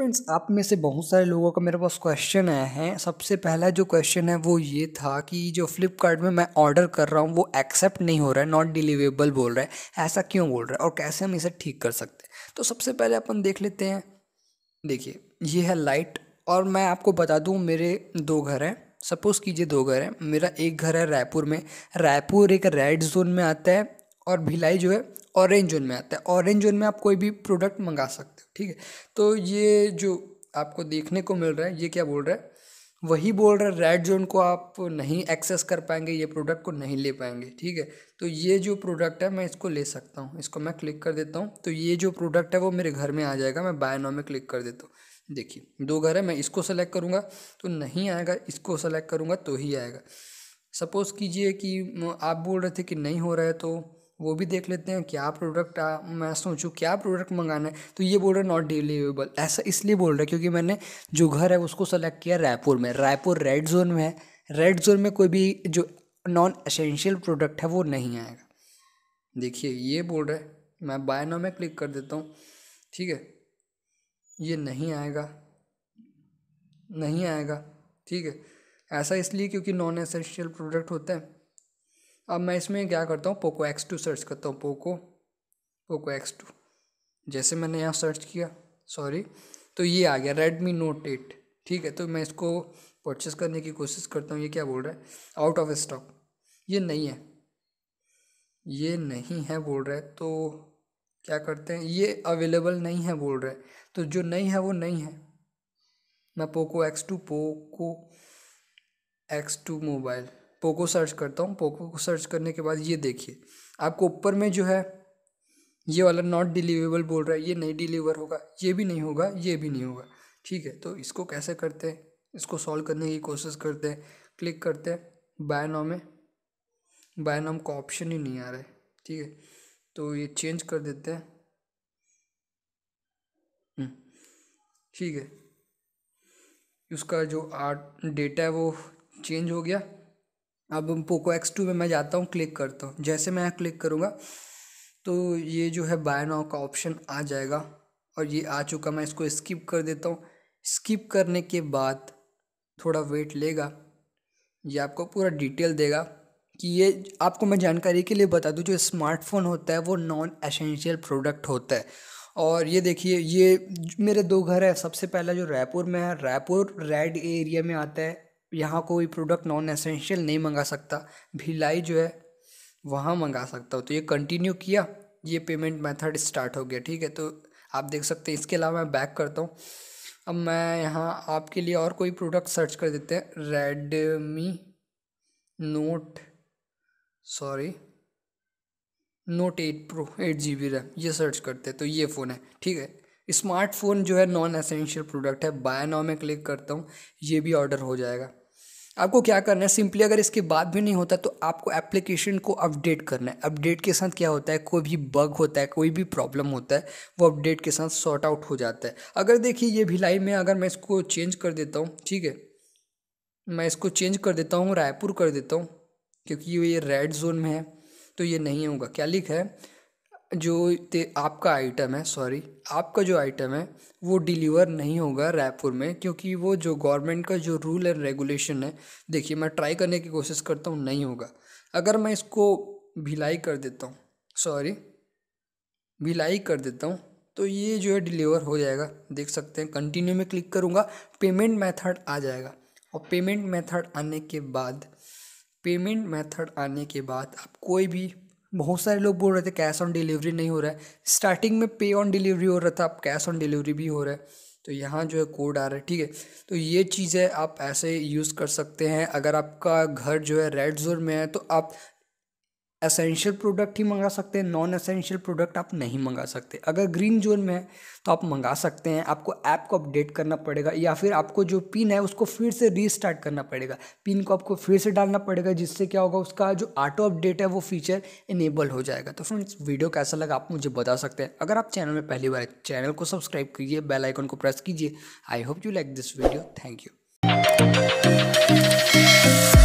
friends आप में से बहुत सारे लोगों का मेरे पास क्वेश्चन आया है सबसे पहला जो क्वेश्चन है वो ये था कि जो फ्लिपकार्ट में मैं ऑर्डर कर रहा हूँ वो एक्सेप्ट नहीं हो रहा है नॉट डिलीवेबल बोल रहा है ऐसा क्यों बोल रहा है और कैसे हम इसे ठीक कर सकते हैं तो सबसे पहले अपन देख लेते हैं देखिए ये है लाइट और मैं आपको बता दूँ मेरे दो घर हैं सपोज़ कीजिए दो घर हैं मेरा एक घर है रायपुर में रायपुर एक रेड जोन में आता है और भिलाई जो है ऑरेंज जोन में आता है ऑरेंज जोन में आप कोई भी प्रोडक्ट मंगा सकते हो ठीक है तो ये जो आपको देखने को मिल रहा है ये क्या बोल रहा है वही बोल रहा है रेड जोन को आप नहीं एक्सेस कर पाएंगे ये प्रोडक्ट को नहीं ले पाएंगे ठीक है तो ये जो प्रोडक्ट है मैं इसको ले सकता हूँ इसको मैं क्लिक कर देता हूँ तो ये जो प्रोडक्ट है वो मेरे घर में आ जाएगा मैं बाय में क्लिक कर देता हूँ देखिए दो घर है मैं इसको सेलेक्ट करूँगा तो नहीं आएगा इसको सेलेक्ट करूँगा तो ही आएगा सपोज़ कीजिए कि आप बोल रहे थे कि नहीं हो रहा है तो वो भी देख लेते हैं क्या प्रोडक्ट आ, मैं सोचूँ क्या प्रोडक्ट मंगाना है तो ये बोल रहे नॉट डिलीवेबल ऐसा इसलिए बोल रहा है क्योंकि मैंने जो घर है उसको सेलेक्ट किया रायपुर में रायपुर रेड जोन में है रेड जोन में कोई भी जो नॉन असेंशियल प्रोडक्ट है वो नहीं आएगा देखिए ये बोल रहा है मैं बाय नाउ में क्लिक कर देता हूँ ठीक है ये नहीं आएगा नहीं आएगा ठीक है ऐसा इसलिए क्योंकि नॉन एसेंशियल प्रोडक्ट होते हैं अब मैं इसमें क्या करता हूँ पोको एक्स टू सर्च करता हूँ पोको पोको एक्स टू जैसे मैंने यहाँ सर्च किया सॉरी तो ये आ गया रेडमी नोट एट ठीक है तो मैं इसको परचेस करने की कोशिश करता हूँ ये क्या बोल रहा है आउट ऑफ स्टॉक ये नहीं है ये नहीं है बोल रहा है तो क्या करते हैं ये अवेलेबल नहीं है बोल रहा है तो जो नहीं है वो नहीं है मैं Poco X two Poco X two mobile Poco search करता हूँ पोको को सर्च करने के बाद ये देखिए आपको ऊपर में जो है ये वाला नॉट डिलीवेबल बोल रहा है ये नहीं डिलीवर होगा ये भी नहीं होगा ये भी नहीं होगा ठीक है तो इसको कैसे करते हैं इसको सॉल्व करने की कोशिश करते हैं क्लिक करते हैं बायनॉम में बायनॉम का ऑप्शन ही नहीं आ रहा है ठीक है तो ये चेंज कर देते हैं हम्म, ठीक है उसका जो आर्ट डेटा है वो चेंज हो गया अब पोको एक्स टू में मैं जाता हूँ क्लिक करता हूँ जैसे मैं क्लिक करूँगा तो ये जो है बाय नाउ का ऑप्शन आ जाएगा और ये आ चुका मैं इसको स्किप कर देता हूँ स्किप करने के बाद थोड़ा वेट लेगा ये आपको पूरा डिटेल देगा कि ये आपको मैं जानकारी के लिए बता दूँ जो स्मार्टफोन होता है वो नॉन एसेंशियल प्रोडक्ट होता है और ये देखिए ये मेरे दो घर है सबसे पहला जो रायपुर में है रायपुर रेड एरिया में आता है यहाँ कोई प्रोडक्ट नॉन एसेंशियल नहीं मंगा सकता भिलाई जो है वहाँ मंगा सकता हो तो ये कंटिन्यू किया ये पेमेंट मेथड स्टार्ट हो गया ठीक है तो आप देख सकते हैं इसके अलावा मैं बैक करता हूँ अब मैं यहाँ आपके लिए और कोई प्रोडक्ट सर्च कर देते हैं Redmi note sorry note eight pro eight G B RAM ये सर्च करते हैं तो ये फ़ोन है ठीक है स्मार्टफोन जो है नॉन एसेंशियल प्रोडक्ट है बाय नाउ में क्लिक करता हूँ ये भी ऑर्डर हो जाएगा आपको क्या करना है सिंपली अगर इसके बाद भी नहीं होता तो आपको एप्लीकेशन को अपडेट करना है अपडेट के साथ क्या होता है कोई भी बग होता है कोई भी प्रॉब्लम होता है वो अपडेट के साथ सॉर्ट आउट हो जाता है अगर देखिए ये भिलाई में अगर मैं इसको चेंज कर देता हूँ ठीक है मैं इसको चेंज कर देता हूँ रायपुर कर देता हूँ क्योंकि ये रेड जोन में है तो ये नहीं होगा क्या लिखा है जो ते आपका आइटम है सॉरी आपका जो आइटम है वो डिलीवर नहीं होगा रायपुर में क्योंकि वो जो गवर्नमेंट का जो रूल एंड रेगुलेशन है देखिए मैं ट्राई करने की कोशिश करता हूँ नहीं होगा अगर मैं इसको भिलाई कर देता हूँ सॉरी भिलाई कर देता हूँ तो ये जो है डिलीवर हो जाएगा देख सकते हैं कंटिन्यू में क्लिक करूँगा पेमेंट मेथड आ जाएगा और पेमेंट मेथड आने के बाद पेमेंट मेथड आने के बाद आप कोई भी बहुत सारे लोग बोल रहे थे कैश ऑन डिलीवरी नहीं हो रहा है स्टार्टिंग में पे ऑन डिलीवरी हो रहा था अब कैश ऑन डिलीवरी भी हो रहा है तो यहाँ जो है कोड आ रहा है ठीक है तो ये चीज़ें आप ऐसे यूज़ कर सकते हैं अगर आपका घर जो है रेड जोन में है तो आप एसेंशियल प्रोडक्ट ही मंगा सकते हैं नॉन एसेंशियल प्रोडक्ट आप नहीं मंगा सकते अगर ग्रीन जोन में है तो आप मंगा सकते हैं आपको ऐप को अपडेट करना पड़ेगा या फिर आपको जो पिन है उसको फिर से रीस्टार्ट करना पड़ेगा पिन को आपको फिर से डालना पड़ेगा जिससे क्या होगा उसका जो ऑटो अपडेट है वो फीचर इनेबल हो जाएगा तो फ्रेंड्स वीडियो कैसा लगा आप मुझे बता सकते हैं अगर आप चैनल में पहली बार चैनल को सब्सक्राइब कीजिए बेल आइकन को प्रेस कीजिए I hope you like this video thank you